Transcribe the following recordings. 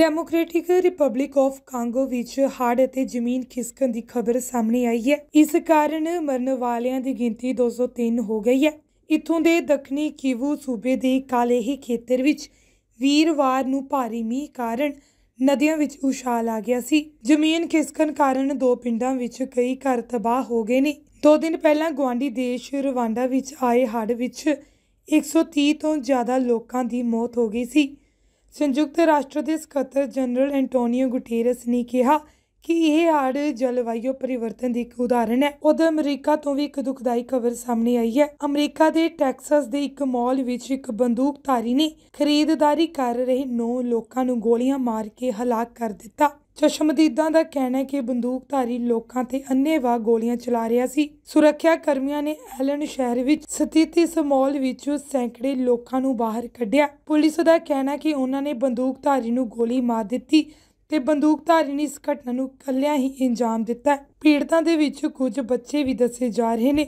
democratic republic of Congo ਵਿੱਚ ਹੜ੍ਹ ਅਤੇ ਜ਼ਮੀਨ ਖਿਸਕਣ ਦੀ ਖਬਰ ਸਾਹਮਣੇ ਆਈ ਹੈ ਇਸ ਕਾਰਨ ਮਰਨ ਵਾਲਿਆਂ ਦੀ ਗਿਣਤੀ 203 ਹੋ ਗਈ ਹੈ ਇਥੋਂ ਦੇ ਦੱਖਣੀ ਕਿਵੂ ਸੂਬੇ ਦੇ ਕਾਲੇਹੀ ਖੇਤਰ ਵਿੱਚ ਵੀਰਵਾਰ ਨੂੰ ਭਾਰੀ ਮੀਂਹ ਕਾਰਨ ਨਦੀਆਂ ਵਿੱਚ ਉਛਾਲ ਆ ਗਿਆ ਸੀ ਜ਼ਮੀਨ ਖਿਸਕਣ ਕਾਰਨ ਦੋ ਪਿੰਡਾਂ ਵਿੱਚ ਕਈ ਘਰ ਤਬਾਹ ਹੋ ਗਏ ਨੇ ਦੋ ਦਿਨ ਪਹਿਲਾਂ ਗਵਾਂਡੀ ਦੇਸ਼ ਰਵਾਂਡਾ ਵਿੱਚ ਆਏ ਹੜ੍ਹ ਵਿੱਚ 130 ਤੋਂ ਜ਼ਿਆਦਾ ਲੋਕਾਂ ਦੀ ਮੌਤ ਹੋ ਗਈ ਸੀ ਸੰਯੁਕਤ ਰਾਸ਼ਟਰ ਦੇ ਸਕੱਤਰ ਜਨਰਲ ਐਂਟੋਨੀਓ ਗੁਟੇਰਸ ਨੇ ਕਿਹਾ ਕਿ ਇਹ ਆੜ ਜਲਵਾਯੂ ਪਰਿਵਰਤਨ ਦੀ ਇੱਕ ਉਦਾਹਰਣ ਹੈ ਉਧਰ ਅਮਰੀਕਾ ਤੋਂ ਵੀ ਇੱਕ ਦੁਖਦਾਈ ਖਬਰ ਸਾਹਮਣੇ ਆਈ ਹੈ ਅਮਰੀਕਾ ਦੇ ਟੈਕਸਸ ਦੇ ਇੱਕ ਮਾਲ ਵਿੱਚ ਇੱਕ ਬੰਦੂਕਧਾਰੀ ਨੇ ਖਰੀਦਦਾਰੀ ਕਰ ਰਹੇ 9 ਲੋਕਾਂ ਨੂੰ ਗੋਲੀਆਂ ਮਾਰ ਕੇ ਹਲਾਕ ਕਰ ਦਿੱਤਾ ਚਸ਼ਮਦੀਦਾਂ ਦਾ ਕਹਿਣਾ ਹੈ ਕਿ ਬੰਦੂਕਧਾਰੀ ਲੋਕਾਂ ਤੇ ਅੰਨੇਵਾ ਗੋਲੀਆਂ ਚਲਾ ਰਿਹਾ ਸੀ ਸੁਰੱਖਿਆ ਕਰਮੀਆਂ ਨੇ ਐਲਨ ਸ਼ਹਿਰ ਵਿੱਚ ਸਥਿਤ ਇਸ ਮਾਲ ਵਿੱਚੋਂ ਸੈਂਕੜੇ ਲੋਕਾਂ ਨੂੰ ਬਾਹਰ ਕੱਢਿਆ ਪੁਲਿਸ ਦਾ ਕਹਿਣਾ ਹੈ ਕਿ ਉਹਨਾਂ ਨੇ ਬੰਦੂਕਧਾਰੀ ਨੂੰ ਗੋਲੀ ਮਾਰ ਦਿੱਤੀ ਤੇ ਬੰਦੂਕਧਾਰੀ ਨੇ ਇਸ ਘਟਨਾ ਨੂੰ ਕੱਲਿਆਂ ਹੀ ਇੰਜਾਮ ਦਿੱਤਾ ਹੈ ਪੀੜਤਾਂ ਦੇ ਵਿੱਚ ਕੁਝ ਬੱਚੇ ਵੀ ਦੱਸੇ ਜਾ ਰਹੇ ਨੇ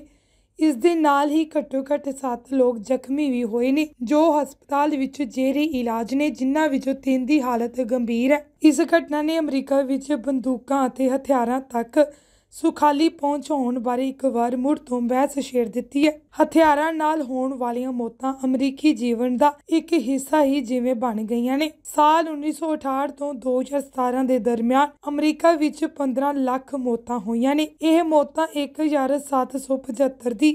ਇਸ ਦੇ ਨਾਲ ਹੀ ਘੱਟੋ ਘੱਟ 7 ਲੋਕ ਜ਼ਖਮੀ ਵੀ ਹੋਏ ਨੇ ਜੋ ਹਸਪਤਾਲ ਵਿੱਚ ਜੇਰੇ ਇਲਾਜ ਨੇ ਜਿਨ੍ਹਾਂ ਵਿੱਚੋਂ 3 ਦੀ ਹਾਲਤ ਗੰਭੀਰ ਹੈ ਇਸ ਘਟਨਾ ਨੇ ਅਮਰੀਕਾ ਵਿੱਚ ਬੰਦੂਕਾਂ ਅਤੇ ਹਥਿਆਰਾਂ ਤੱਕ ਸੁਖਾਲੀ ਪਹੁੰਚ ਹੋਣ ਬਾਰੇ ਇੱਕ ਵਾਰ ਮੁੜ ਤੋਂ ਬਹਿਸ ਛੇੜ ਦਿੱਤੀ ਹੈ ਹਥਿਆਰਾਂ ਨਾਲ ਹੋਣ ਵਾਲੀਆਂ ਮੌਤਾਂ ਅਮਰੀਕੀ ਜੀਵਨ ਦਾ ਇੱਕ ਹਿੱਸਾ ਹੀ ਜਿਵੇਂ ਬਣ ਗਈਆਂ ਨੇ ਸਾਲ 1968 ਤੋਂ 2017 ਦੇ ਦਰਮਿਆਨ ਅਮਰੀਕਾ ਵਿੱਚ 15 ਲੱਖ ਮੌਤਾਂ ਹੋਈਆਂ ਨੇ ਇਹ ਮੌਤਾਂ 1775 ਦੀ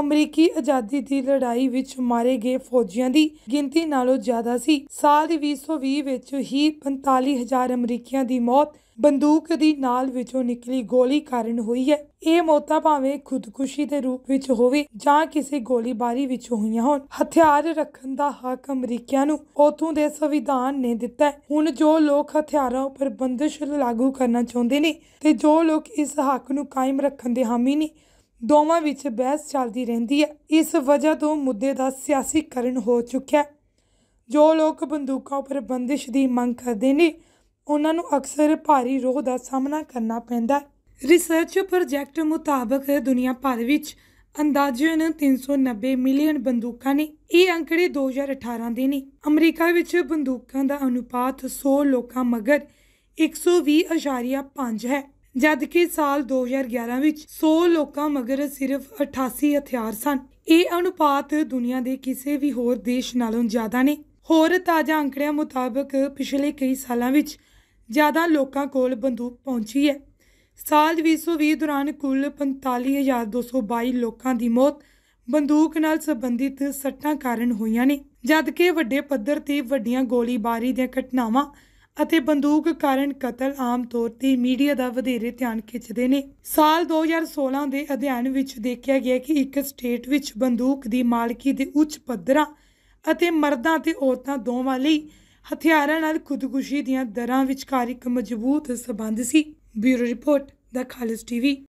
ਅਮਰੀਕੀ ਆਜ਼ਾਦੀ ਦੀ ਲੜਾਈ ਵਿੱਚ ਮਾਰੇ ਗਏ ਫੌਜੀਆਂ ਦੀ ਗਿਣਤੀ ਨਾਲੋਂ ਜ਼ਿਆਦਾ ਸੀ ਸਾਲ 2020 ਵਿੱਚ ਹੀ 45000 ਅਮਰੀਕੀਆਂ ਦੀ ਮੌਤ ਬੰਦੂਕ ਦੀ ਨਾਲ ਵਿੱਚੋਂ ਨਿਕਲੀ ਗੋਲੀ ਕਾਰਨ ਹੋਈ ਹੈ ਇਹ ਮੌਤਾਂ ਭਾਵੇਂ ਖੁਦਕੁਸ਼ੀ ਦੇ ਰੂਪ ਵਿੱਚ ਹੋਵੇ ਜਾਂ ਕਿਸੇ ਗੋਲੀਬਾਰੀ ਵਿੱਚ ਹੋਈਆਂ ਹੋਣ ਹਥਿਆਰ ਰੱਖਣ ਦਾ ਹੱਕ ਅਮਰੀਕੀਆਂ ਨੂੰ ਉਥੋਂ ਦੇ ਸੰਵਿਧਾਨ ਨੇ ਦਿੱਤਾ ਹੈ ਹੁਣ ਜੋ ਲੋਕ ਹਥਿਆਰਾਂ ਉੱਪਰ ਬੰਦਸ਼ ਲਾਗੂ ਕਰਨਾ ਚਾਹੁੰਦੇ ਨੇ ਤੇ ਜੋ ਲੋਕ ਇਸ ਹੱਕ ਨੂੰ ਕਾਇਮ ਰੱਖਣ ਦੇ ਹਾਮੀ ਨੇ ਦੋਵਾਂ ਵਿੱਚ ਬਹਿਸ ਚੱਲਦੀ ਰਹਿੰਦੀ ਹੈ ਇਸ ਵਜ੍ਹਾ ਤੋਂ ਮੁੱਦੇ ਦਾ ਸਿਆਸੀਕਰਨ ਹੋ ਚੁੱਕਿਆ ਜੋ ਲੋਕ ਬੰਦੂਕਾਂ ਉੱਪਰ ਬੰਦਿਸ਼ ਦੀ ਮੰਗ ਕਰਦੇ ਨੇ ਉਹਨਾਂ ਨੂੰ ਅਕਸਰ ਭਾਰੀ ਰੋਹ ਦਾ ਸਾਹਮਣਾ ਕਰਨਾ ਪੈਂਦਾ ਹੈ ਰਿਸਰਚ ਪ੍ਰੋਜੈਕਟ ਮੁਤਾਬਕ ਦੁਨੀਆ ਭਰ ਵਿੱਚ ਅੰਦਾਜ਼ਨ 390 ਮਿਲੀਅਨ ਬੰਦੂਕਾਂ ਨੇ ਇਹ ਅੰਕੜੇ 2018 ਦੇ ਨੇ ਅਮਰੀਕਾ ਵਿੱਚ ਬੰਦੂਕਾਂ ਦਾ ਅਨੁਪਾਤ 100 ਲੋਕਾਂ ਮਗਰ 120.5 ਹੈ ਜਦ ਕਿ ਸਾਲ 2011 ਵਿੱਚ 100 ਲੋਕਾਂ ਮਗਰ ਸਿਰਫ 88 ਹਥਿਆਰ ਸਨ ਇਹ ਅਨੁਪਾਤ ਦੁਨੀਆ ਦੇ ਕਿਸੇ ਵੀ ਹੋਰ ਦੇਸ਼ ਨਾਲੋਂ ਜ਼ਿਆਦਾ ਨੇ ਹੋਰ ਤਾਜ਼ਾ ਅੰਕੜਿਆਂ ਮੁਤਾਬਕ ਪਿਛਲੇ ਕਈ ਸਾਲਾਂ ਵਿੱਚ ਜ਼ਿਆਦਾ ਲੋਕਾਂ ਕੋਲ ਬੰਦੂਕ ਪਹੁੰਚੀ ਹੈ ਸਾਲ 2020 ਦੌਰਾਨ ਕੁੱਲ 45222 ਲੋਕਾਂ ਦੀ ਮੌਤ ਬੰਦੂਕ ਨਾਲ ਸੰਬੰਧਿਤ ਸੱਟਾਂ ਕਾਰਨ ਹੋਈਆਂ ਨੇ ਜਦਕਿ ਵੱਡੇ ਪੱਧਰ ਤੇ ਵੱਡੀਆਂ ਗੋਲੀਬਾਰੀ ਦੀਆਂ ਘਟਨਾਵਾਂ ਅਤੇ ਬੰਦੂਕ ਕਾਰਨ ਕਤਲ ਆਮ ਤੌਰ ਤੇ ਮੀਡੀਆ ਦਾ ਵਧੇਰੇ ਧਿਆਨ ਖਿੱਚਦੇ ਨੇ ਸਾਲ 2016 ਦੇ ਅਧਿਐਨ ਵਿੱਚ ਦੇਖਿਆ ਗਿਆ ਕਿ ਇੱਕ ਸਟੇਟ ਵਿੱਚ ਬੰਦੂਕ ਦੀ ਮਾਲਕੀ ਦੇ ਉੱਚ ਪੱਧਰਾਂ ਅਤੇ ਮਰਦਾਂ ਤੇ ਔਰਤਾਂ ਦੋਵਾਂ ਲਈ ਹਥਿਆਰਾਂ ਨਾਲ ਖੁਦਕੁਸ਼ੀ ਦੀਆਂ ਦਰਾਂ ਵਿਚਕਾਰ ਇੱਕ ਮਜ਼ਬੂਤ ਸਬੰਧ ਸੀ ਬਿਊਰੋ ਰਿਪੋਰਟ ਦਾ ਖਾਲਸ ਟੀਵੀ